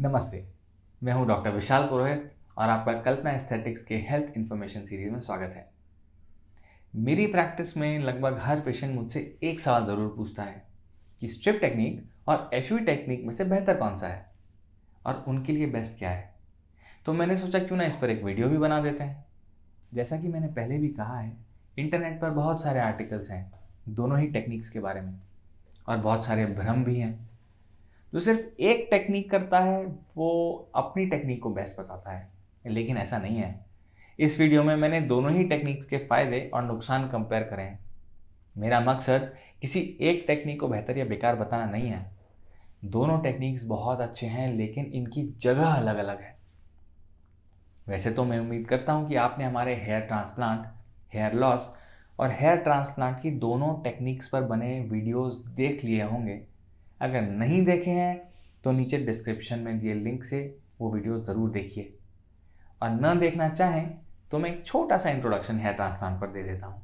नमस्ते मैं हूं डॉक्टर विशाल पुरोहित और आपका कल्पना एस्थेटिक्स के हेल्थ इन्फॉर्मेशन सीरीज में स्वागत है मेरी प्रैक्टिस में लगभग हर पेशेंट मुझसे एक सवाल ज़रूर पूछता है कि स्ट्रिप टेक्निक और एशवी टेक्निक में से बेहतर कौन सा है और उनके लिए बेस्ट क्या है तो मैंने सोचा क्यों ना इस पर एक वीडियो भी बना देते हैं जैसा कि मैंने पहले भी कहा है इंटरनेट पर बहुत सारे आर्टिकल्स हैं दोनों ही टेक्निक्स के बारे में और बहुत सारे भ्रम भी हैं जो सिर्फ एक टेक्निक करता है वो अपनी टेक्निक को बेस्ट बताता है लेकिन ऐसा नहीं है इस वीडियो में मैंने दोनों ही टेक्निक्स के फ़ायदे और नुकसान कंपेयर करें हैं मेरा मकसद किसी एक टेक्निक को बेहतर या बेकार बताना नहीं है दोनों टेक्निक्स बहुत अच्छे हैं लेकिन इनकी जगह अलग अलग है वैसे तो मैं उम्मीद करता हूँ कि आपने हमारे हेयर ट्रांसप्लांट हेयर लॉस और हेयर ट्रांसप्लांट की दोनों टेक्निक्स पर बने वीडियोस देख लिए होंगे अगर नहीं देखे हैं तो नीचे डिस्क्रिप्शन में दिए लिंक से वो वीडियो ज़रूर देखिए और न देखना चाहें तो मैं एक छोटा सा इंट्रोडक्शन हेयर ट्रांसप्लांट पर दे देता हूँ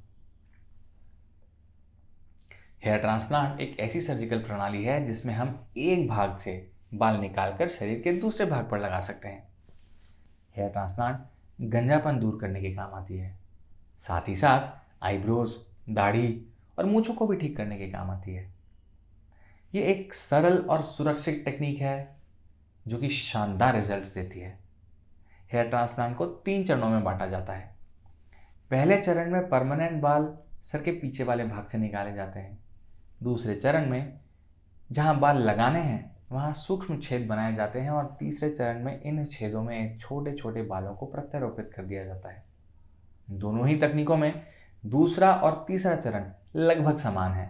हेयर ट्रांसप्लांट एक ऐसी सर्जिकल प्रणाली है जिसमें हम एक भाग से बाल निकालकर शरीर के दूसरे भाग पर लगा सकते हैं हेयर ट्रांसप्लांट गंजापन दूर करने के काम आती है साथ ही साथ आईब्रोज दाढ़ी और मूछों को भी ठीक करने के काम आती है ये एक सरल और सुरक्षित टेक्निक है जो कि शानदार रिजल्ट्स देती है हेयर ट्रांसप्लांट को तीन चरणों में बांटा जाता है पहले चरण में परमानेंट बाल सर के पीछे वाले भाग से निकाले जाते हैं दूसरे चरण में जहाँ बाल लगाने हैं वहाँ सूक्ष्म छेद बनाए जाते हैं और तीसरे चरण में इन छेदों में छोटे छोटे बालों को प्रत्यारोपित कर दिया जाता है दोनों ही तकनीकों में दूसरा और तीसरा चरण लगभग समान है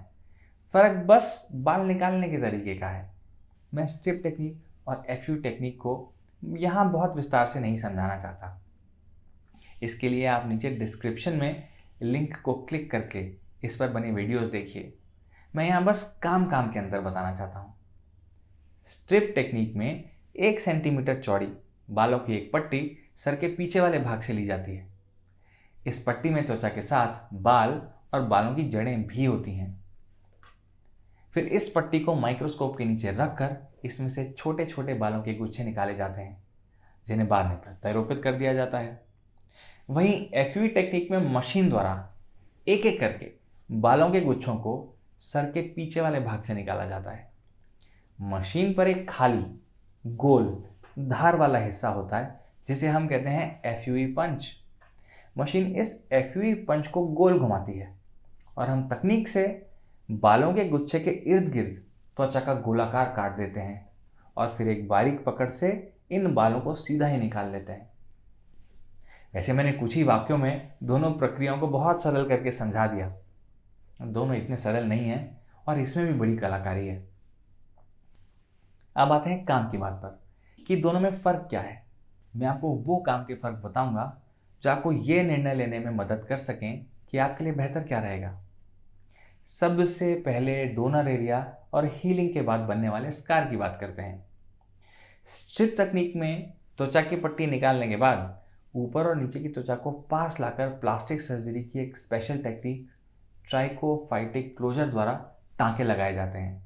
फ़र्क बस बाल निकालने के तरीके का है मैं स्ट्रिप टेक्निक और एफ यू टेक्निक को यहाँ बहुत विस्तार से नहीं समझाना चाहता इसके लिए आप नीचे डिस्क्रिप्शन में लिंक को क्लिक करके इस पर बने वीडियोस देखिए मैं यहाँ बस काम काम के अंदर बताना चाहता हूँ स्ट्रिप टेक्निक में एक सेंटीमीटर चौड़ी बालों की एक पट्टी सर के पीछे वाले भाग से ली जाती है इस पट्टी में त्वचा के साथ बाल और बालों की जड़ें भी होती हैं फिर इस पट्टी को माइक्रोस्कोप के नीचे रखकर इसमें से छोटे छोटे बालों के गुच्छे निकाले जाते हैं जिन्हें बाद में प्रत्यारोपित कर दिया जाता है वहीं एफ टेक्निक में मशीन द्वारा एक एक करके बालों के गुच्छों को सर के पीछे वाले भाग से निकाला जाता है मशीन पर एक खाली गोल धार वाला हिस्सा होता है जिसे हम कहते हैं एफ पंच मशीन इस एफ पंच को गोल घुमाती है और हम तकनीक से बालों के गुच्छे के इर्द गिर्द त्वचा का गोलाकार काट देते हैं और फिर एक बारीक पकड़ से इन बालों को सीधा ही निकाल लेते हैं वैसे मैंने कुछ ही वाक्यों में दोनों प्रक्रियाओं को बहुत सरल करके समझा दिया दोनों इतने सरल नहीं हैं और इसमें भी बड़ी कलाकारी है अब आते हैं काम की बात पर कि दोनों में फ़र्क क्या है मैं आपको वो काम के फ़र्क बताऊंगा जो आपको ये निर्णय लेने में मदद कर सकें कि आपके लिए बेहतर क्या रहेगा सबसे पहले डोनर एरिया और हीलिंग के बाद बनने वाले स्कार की बात करते हैं स्ट्रिप तकनीक में त्वचा की पट्टी निकालने के बाद ऊपर और नीचे की त्वचा को पास लाकर प्लास्टिक सर्जरी की एक स्पेशल टेक्निक ट्राइकोफाइटिक क्लोजर द्वारा टाँके लगाए जाते हैं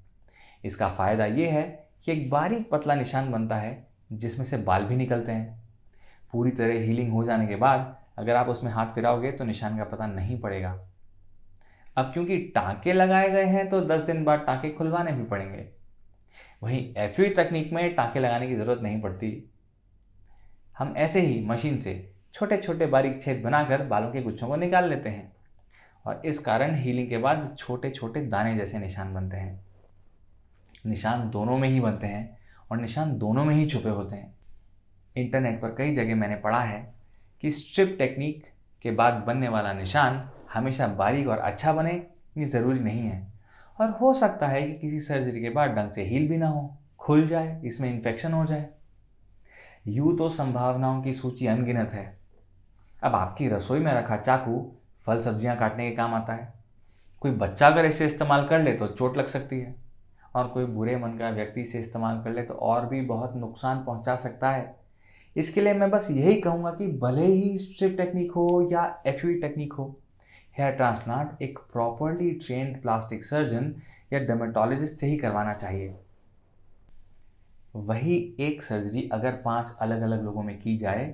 इसका फ़ायदा यह है कि एक बारीक पतला निशान बनता है जिसमें से बाल भी निकलते हैं पूरी तरह हीलिंग हो जाने के बाद अगर आप उसमें हाथ फिराओगे तो निशान का पता नहीं पड़ेगा अब क्योंकि टाँके लगाए गए हैं तो दस दिन बाद टांके खुलवाने भी पड़ेंगे वहीं एफ e तकनीक में टांके लगाने की ज़रूरत नहीं पड़ती हम ऐसे ही मशीन से छोटे छोटे बारीक छेद बनाकर बालों के गुच्छों को निकाल लेते हैं और इस कारण हीलिंग के बाद छोटे छोटे दाने जैसे निशान बनते हैं निशान दोनों में ही बनते हैं और निशान दोनों में ही छुपे होते हैं इंटरनेट पर कई जगह मैंने पढ़ा है कि स्ट्रिप टेक्निक के बाद बनने वाला निशान हमेशा बारीक और अच्छा बने ये ज़रूरी नहीं है और हो सकता है कि किसी सर्जरी के बाद ढंग से हील भी ना हो खुल जाए इसमें इन्फेक्शन हो जाए यूँ तो संभावनाओं की सूची अनगिनत है अब आपकी रसोई में रखा चाकू फल सब्जियां काटने के काम आता है कोई बच्चा अगर इसे इस्तेमाल कर ले तो चोट लग सकती है और कोई बुरे मन का व्यक्ति इसे इस्तेमाल कर ले तो और भी बहुत नुकसान पहुंचा सकता है इसके लिए मैं बस यही कहूँगा कि भले ही स्ट्रिप टेक्निक हो या एफ टेक्निक हो हेयर ट्रांसप्लांट एक प्रॉपरली ट्रेंड प्लास्टिक सर्जन या डर्मेटोलॉजिस्ट से ही करवाना चाहिए वही एक सर्जरी अगर पांच अलग अलग लोगों में की जाए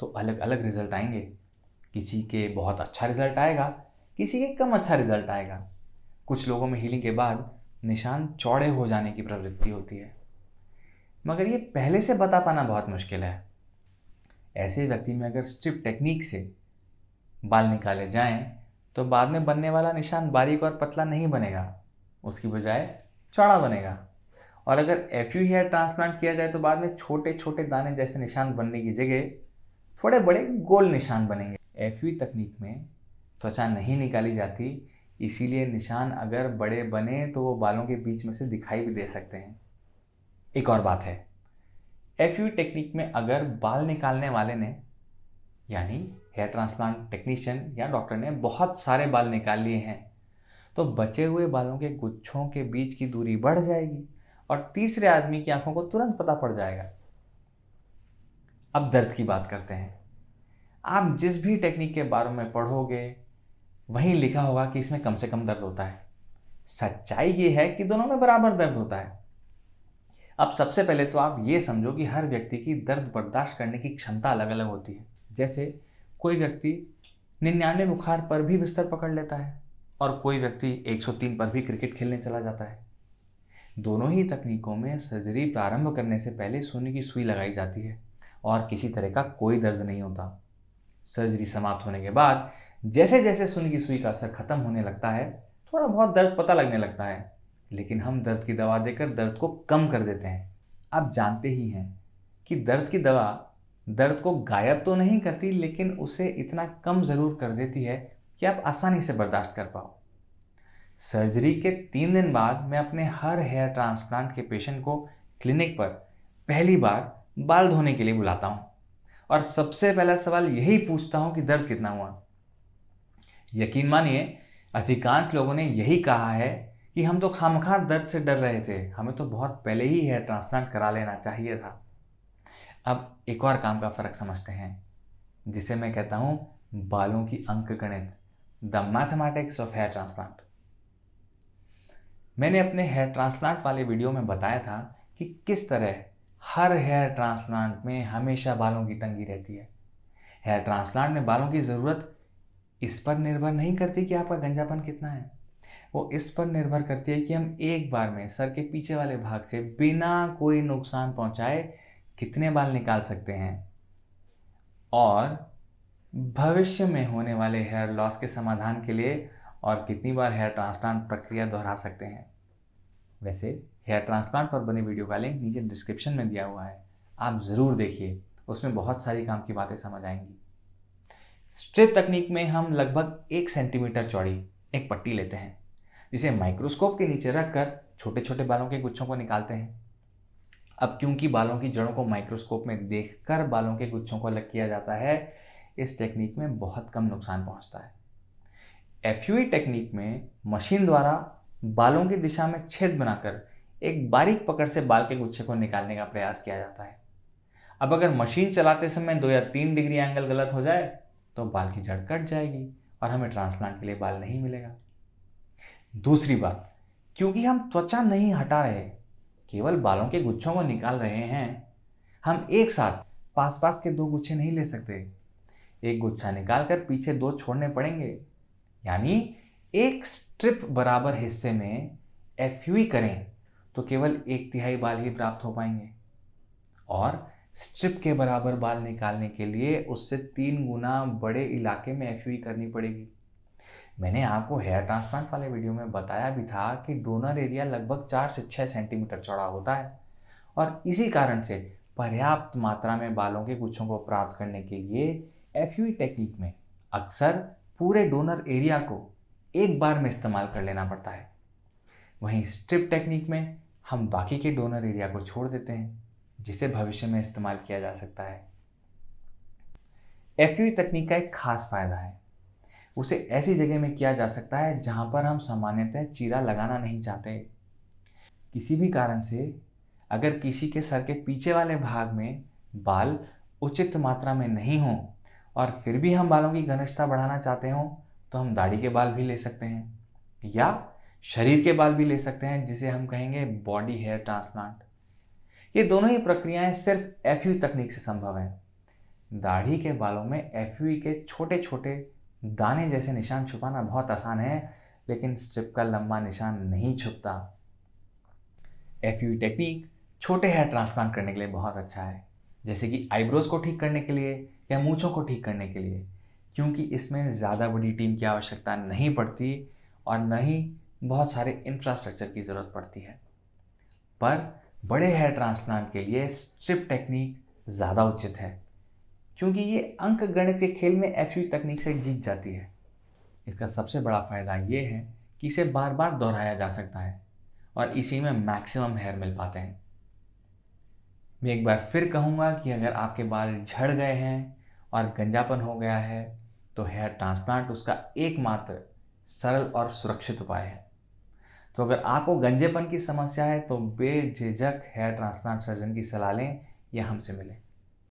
तो अलग अलग रिजल्ट आएंगे किसी के बहुत अच्छा रिजल्ट आएगा किसी के कम अच्छा रिजल्ट आएगा कुछ लोगों में हीलिंग के बाद निशान चौड़े हो जाने की प्रवृत्ति होती है मगर ये पहले से बता पाना बहुत मुश्किल है ऐसे व्यक्ति में अगर स्ट्रिप टेक्निक से बाल निकाले जाएं तो बाद में बनने वाला निशान बारीक और पतला नहीं बनेगा उसकी बजाय चौड़ा बनेगा और अगर एफ यू हेयर ट्रांसप्लांट किया जाए तो बाद में छोटे छोटे दाने जैसे निशान बनने की जगह थोड़े बड़े गोल निशान बनेंगे एफ यू तकनीक में त्वचा नहीं निकाली जाती इसीलिए निशान अगर बड़े बने तो वो बालों के बीच में से दिखाई भी दे सकते हैं एक और बात है एफ यू टेक्निक में अगर बाल निकालने वाले ने यानी हेयर ट्रांसप्लांट टेक्नीशियन या डॉक्टर ने बहुत सारे बाल निकाल लिए हैं तो बचे हुए बालों के गुच्छों के बीच की दूरी बढ़ जाएगी और तीसरे आदमी की आंखों को तुरंत पता पड़ जाएगा अब दर्द की बात करते हैं आप जिस भी टेक्निक के बारे में पढ़ोगे वहीं लिखा होगा कि इसमें कम से कम दर्द होता है सच्चाई ये है कि दोनों में बराबर दर्द होता है अब सबसे पहले तो आप ये समझो कि हर व्यक्ति की दर्द बर्दाश्त करने की क्षमता अलग अलग होती है जैसे कोई व्यक्ति निन्यानवे बुखार पर भी बिस्तर पकड़ लेता है और कोई व्यक्ति 103 पर भी क्रिकेट खेलने चला जाता है दोनों ही तकनीकों में सर्जरी प्रारंभ करने से पहले सोने की सुई लगाई जाती है और किसी तरह का कोई दर्द नहीं होता सर्जरी समाप्त होने के बाद जैसे जैसे सोने की सुई का असर खत्म होने लगता है थोड़ा बहुत दर्द पता लगने लगता है लेकिन हम दर्द की दवा देकर दर्द को कम कर देते हैं आप जानते ही हैं कि दर्द की दवा दर्द को गायब तो नहीं करती लेकिन उसे इतना कम ज़रूर कर देती है कि आप आसानी से बर्दाश्त कर पाओ सर्जरी के तीन दिन बाद मैं अपने हर हेयर ट्रांसप्लांट के पेशेंट को क्लिनिक पर पहली बार बाल धोने के लिए बुलाता हूँ और सबसे पहला सवाल यही पूछता हूँ कि दर्द कितना हुआ यकीन मानिए अधिकांश लोगों ने यही कहा है कि हम तो खामखा दर्द से डर रहे थे हमें तो बहुत पहले ही हेयर ट्रांसप्लांट करा लेना चाहिए था अब एक और काम का फर्क समझते हैं जिसे मैं कहता हूं बालों की अंक गणित the mathematics of hair transplant मैंने अपने हेयर ट्रांसप्लांट वाले वीडियो में बताया था कि किस तरह हर हेयर ट्रांसप्लांट में हमेशा बालों की तंगी रहती है हेयर ट्रांसप्लांट में बालों की ज़रूरत इस पर निर्भर नहीं करती कि आपका गंजापन कितना है वो इस पर निर्भर करती है कि हम एक बार में सर के पीछे वाले भाग से बिना कोई नुकसान पहुंचाए कितने बाल निकाल सकते हैं और भविष्य में होने वाले हेयर लॉस के समाधान के लिए और कितनी बार हेयर ट्रांसप्लांट प्रक्रिया दोहरा सकते हैं वैसे हेयर ट्रांसप्लांट पर बने वीडियो का लिंक नीचे डिस्क्रिप्शन में दिया हुआ है आप ज़रूर देखिए उसमें बहुत सारी काम की बातें समझ आएंगी स्ट्रिप तकनीक में हम लगभग एक सेंटीमीटर चौड़ी एक पट्टी लेते हैं जिसे माइक्रोस्कोप के नीचे रखकर छोटे छोटे बालों के गुच्छों को निकालते हैं अब क्योंकि बालों की जड़ों को माइक्रोस्कोप में देखकर बालों के गुच्छों को अलग किया जाता है इस टेक्निक में बहुत कम नुकसान पहुंचता है एफ e टेक्निक में मशीन द्वारा बालों की दिशा में छेद बनाकर एक बारीक पकड़ से बाल के गुच्छे को निकालने का प्रयास किया जाता है अब अगर मशीन चलाते समय दो या तीन डिग्री एंगल गलत हो जाए तो बाल की जड़ कट जाएगी और हमें ट्रांसप्लांट के लिए बाल नहीं मिलेगा दूसरी बात क्योंकि हम त्वचा नहीं हटा रहे केवल बालों के गुच्छों को निकाल रहे हैं हम एक साथ पास पास के दो गुच्छे नहीं ले सकते एक गुच्छा निकाल कर पीछे दो छोड़ने पड़ेंगे यानी एक स्ट्रिप बराबर हिस्से में एफ e करें तो केवल एक तिहाई बाल ही प्राप्त हो पाएंगे और स्ट्रिप के बराबर बाल निकालने के लिए उससे तीन गुना बड़े इलाके में एफ e करनी पड़ेगी मैंने आपको हेयर ट्रांसप्लांट वाले वीडियो में बताया भी था कि डोनर एरिया लगभग चार से छः सेंटीमीटर चौड़ा होता है और इसी कारण से पर्याप्त मात्रा में बालों के गुच्छों को प्राप्त करने के लिए एफ टेक्निक e में अक्सर पूरे डोनर एरिया को एक बार में इस्तेमाल कर लेना पड़ता है वहीं स्ट्रिप टेक्निक में हम बाकी के डोनर एरिया को छोड़ देते हैं जिसे भविष्य में इस्तेमाल किया जा सकता है एफ तकनीक e का एक खास फायदा है उसे ऐसी जगह में किया जा सकता है जहाँ पर हम सामान्यतः चीरा लगाना नहीं चाहते किसी भी कारण से अगर किसी के सर के पीछे वाले भाग में बाल उचित मात्रा में नहीं हों और फिर भी हम बालों की घनिष्ठता बढ़ाना चाहते हों तो हम दाढ़ी के बाल भी ले सकते हैं या शरीर के बाल भी ले सकते हैं जिसे हम कहेंगे बॉडी हेयर ट्रांसप्लांट ये दोनों ही प्रक्रियाएं सिर्फ एफ तकनीक से संभव हैं दाढ़ी के बालों में एफ के छोटे छोटे दाने जैसे निशान छुपाना बहुत आसान है लेकिन स्ट्रिप का लंबा निशान नहीं छुपता एफ यू टेक्निक छोटे हेयर ट्रांसप्लांट करने के लिए बहुत अच्छा है जैसे कि आईब्रोज को ठीक करने के लिए या मूछों को ठीक करने के लिए क्योंकि इसमें ज़्यादा बड़ी टीम की आवश्यकता नहीं पड़ती और न ही बहुत सारे इंफ्रास्ट्रक्चर की ज़रूरत पड़ती है पर बड़े हेयर ट्रांसप्लांट के लिए स्ट्रिप टेक्निक ज़्यादा उचित है क्योंकि ये अंक गणित के खेल में एफ तकनीक से जीत जाती है इसका सबसे बड़ा फ़ायदा ये है कि इसे बार बार दोहराया जा सकता है और इसी में मैक्सिमम हेयर मिल पाते हैं मैं एक बार फिर कहूँगा कि अगर आपके बाल झड़ गए हैं और गंजापन हो गया है तो हेयर ट्रांसप्लांट उसका एकमात्र सरल और सुरक्षित उपाय है तो अगर आपको गंजेपन की समस्या है तो बेझिझक हेयर ट्रांसप्लांट सर्जन की सलाह लें या हमसे मिलें